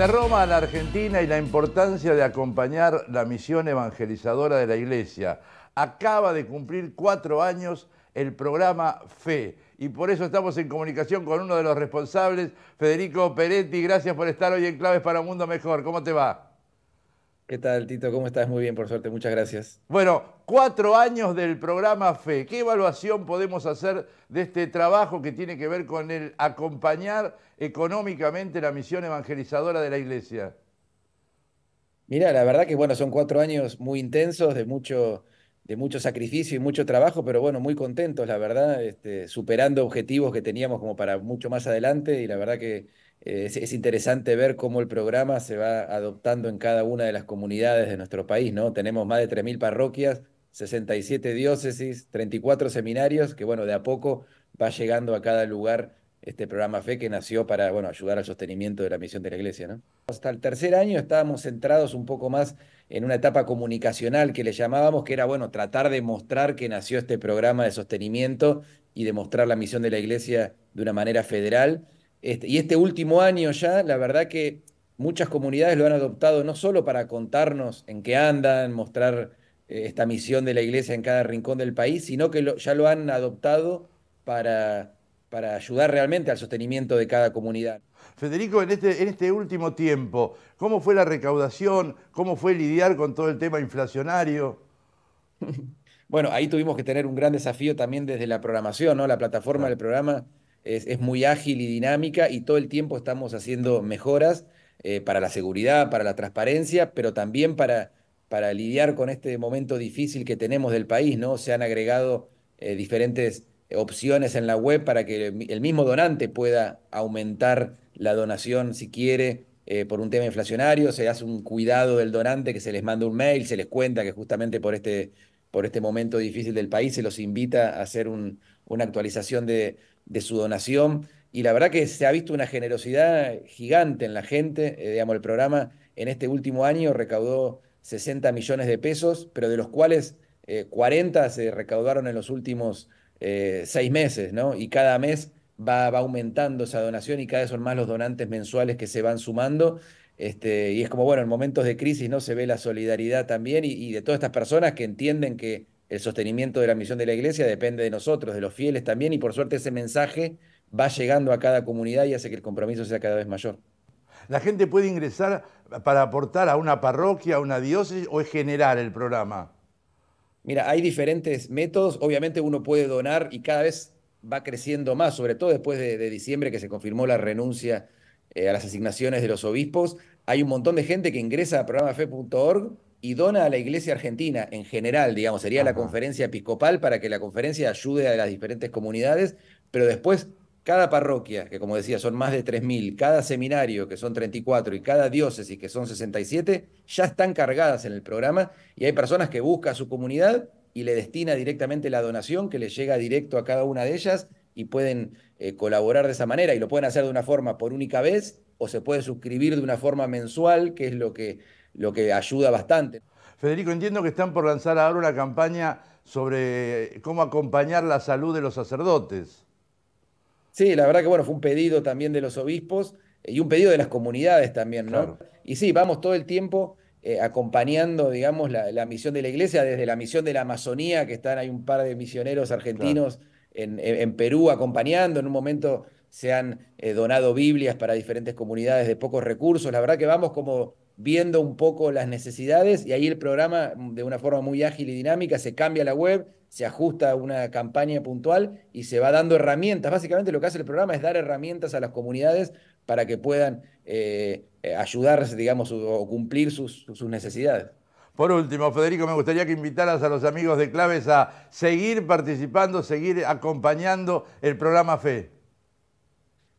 De Roma a la Argentina y la importancia de acompañar la misión evangelizadora de la Iglesia. Acaba de cumplir cuatro años el programa FE y por eso estamos en comunicación con uno de los responsables, Federico Peretti. Gracias por estar hoy en Claves para un Mundo Mejor. ¿Cómo te va? ¿Qué tal, Tito? ¿Cómo estás? Muy bien, por suerte. Muchas gracias. Bueno, cuatro años del programa FE. ¿Qué evaluación podemos hacer de este trabajo que tiene que ver con el acompañar económicamente la misión evangelizadora de la Iglesia? Mira, la verdad que bueno, son cuatro años muy intensos, de mucho de mucho sacrificio y mucho trabajo, pero bueno, muy contentos, la verdad, este, superando objetivos que teníamos como para mucho más adelante y la verdad que eh, es, es, interesante ver cómo el programa se va adoptando en cada una de las comunidades de nuestro país, ¿no? Tenemos más de 3.000 parroquias, 67 diócesis, 34 seminarios, que bueno, de a poco va llegando a cada lugar este programa FE que nació para bueno, ayudar al sostenimiento de la misión de la iglesia. ¿no? Hasta el tercer año estábamos centrados un poco más en una etapa comunicacional que le llamábamos, que era bueno, tratar de mostrar que nació este programa de sostenimiento y demostrar la misión de la iglesia de una manera federal. Este, y este último año ya, la verdad que muchas comunidades lo han adoptado no solo para contarnos en qué andan, mostrar eh, esta misión de la iglesia en cada rincón del país, sino que ya lo han adoptado para para ayudar realmente al sostenimiento de cada comunidad. Federico, en este, en este último tiempo, ¿cómo fue la recaudación? ¿Cómo fue lidiar con todo el tema inflacionario? Bueno, ahí tuvimos que tener un gran desafío también desde la programación, ¿no? La plataforma del programa es, muy ágil y dinámica y todo el tiempo estamos haciendo mejoras eh, para la seguridad, para la transparencia, pero también para, para lidiar con este momento difícil que tenemos del país, ¿no? Se han agregado eh, diferentes opciones en la web para que el mismo donante pueda aumentar la donación si quiere eh, por un tema inflacionario, se hace un cuidado del donante, que se les manda un mail, se les cuenta que justamente por este, por este momento difícil del país se los invita a hacer una actualización de, su donación. Y la verdad que se ha visto una generosidad gigante en la gente. Eh, digamos, el programa en este último año recaudó 60 millones de pesos, pero de los cuales 40 eh, se recaudaron en los últimos eh, seis meses, ¿no? Y cada mes va, aumentando esa donación y cada vez son más los donantes mensuales que se van sumando. Este, y es como, bueno, en momentos de crisis, ¿no? Se ve la solidaridad también y, y de todas estas personas que entienden que el sostenimiento de la misión de la iglesia depende de nosotros, de los fieles también, y por suerte ese mensaje va llegando a cada comunidad y hace que el compromiso sea cada vez mayor. ¿La gente puede ingresar para aportar a una parroquia, a una diócesis o es generar el programa? Mira, hay diferentes métodos. Obviamente uno puede donar y cada vez va creciendo más, sobre todo después de, diciembre que se confirmó la renuncia eh, a las asignaciones de los obispos. Hay un montón de gente que ingresa a programafe.org y dona a la Iglesia Argentina en general, digamos, sería la conferencia episcopal para que la conferencia ayude a las diferentes comunidades, pero después cada parroquia, que como decía son más de 3.000, cada seminario, que son 34, y cada diócesis, que son 67, ya están cargadas en el programa y hay personas que buscan a su comunidad y le destina directamente la donación que le llega directo a cada una de ellas y pueden eh, colaborar de esa manera y lo pueden hacer de una forma por única vez o se puede suscribir de una forma mensual, que es lo que, lo que ayuda bastante. Federico, entiendo que están por lanzar ahora una campaña sobre cómo acompañar la salud de los sacerdotes. Sí, la verdad que bueno, fue un pedido también de los obispos eh, y un pedido de las comunidades también, ¿no? Y sí, vamos todo el tiempo eh, acompañando, digamos, la, misión de la iglesia, desde la misión de la Amazonía, que están, ahí un par de misioneros argentinos en, Perú acompañando, en un momento se han eh, donado Biblias para diferentes comunidades de pocos recursos, la verdad que vamos como viendo un poco las necesidades y ahí el programa de una forma muy ágil y dinámica se cambia la web, se ajusta a una campaña puntual y se va dando herramientas. Básicamente lo que hace el programa es dar herramientas a las comunidades para que puedan eh, eh, ayudarse, digamos, o cumplir sus, sus necesidades. Por último, Federico, me gustaría que invitaras a los amigos de Claves a seguir participando, seguir acompañando el programa FE.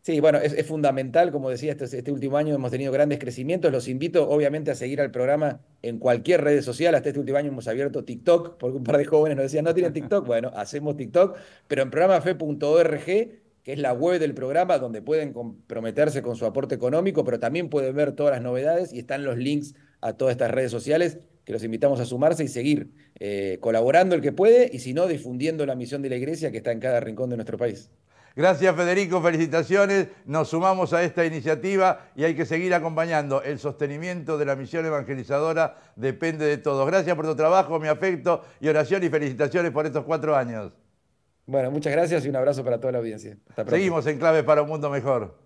Sí, bueno, es, fundamental, como decía, este, este, último año hemos tenido grandes crecimientos. Los invito, obviamente, a seguir al programa en cualquier red social. Hasta este último año hemos abierto TikTok, porque un par de jóvenes nos decían, no tienen TikTok. Bueno, hacemos TikTok, pero en programafe.org, que es la web del programa, donde pueden comprometerse con su aporte económico, pero también pueden ver todas las novedades y están los links a todas estas redes sociales que los invitamos a sumarse y seguir eh, colaborando el que puede y si no, difundiendo la misión de la iglesia que está en cada rincón de nuestro país. Gracias Federico, felicitaciones. Nos sumamos a esta iniciativa y hay que seguir acompañando. El sostenimiento de la misión evangelizadora depende de todos. Gracias por tu trabajo, mi afecto y oración y felicitaciones por estos cuatro años. Bueno, muchas gracias y un abrazo para toda la audiencia. Seguimos en Claves para un Mundo Mejor.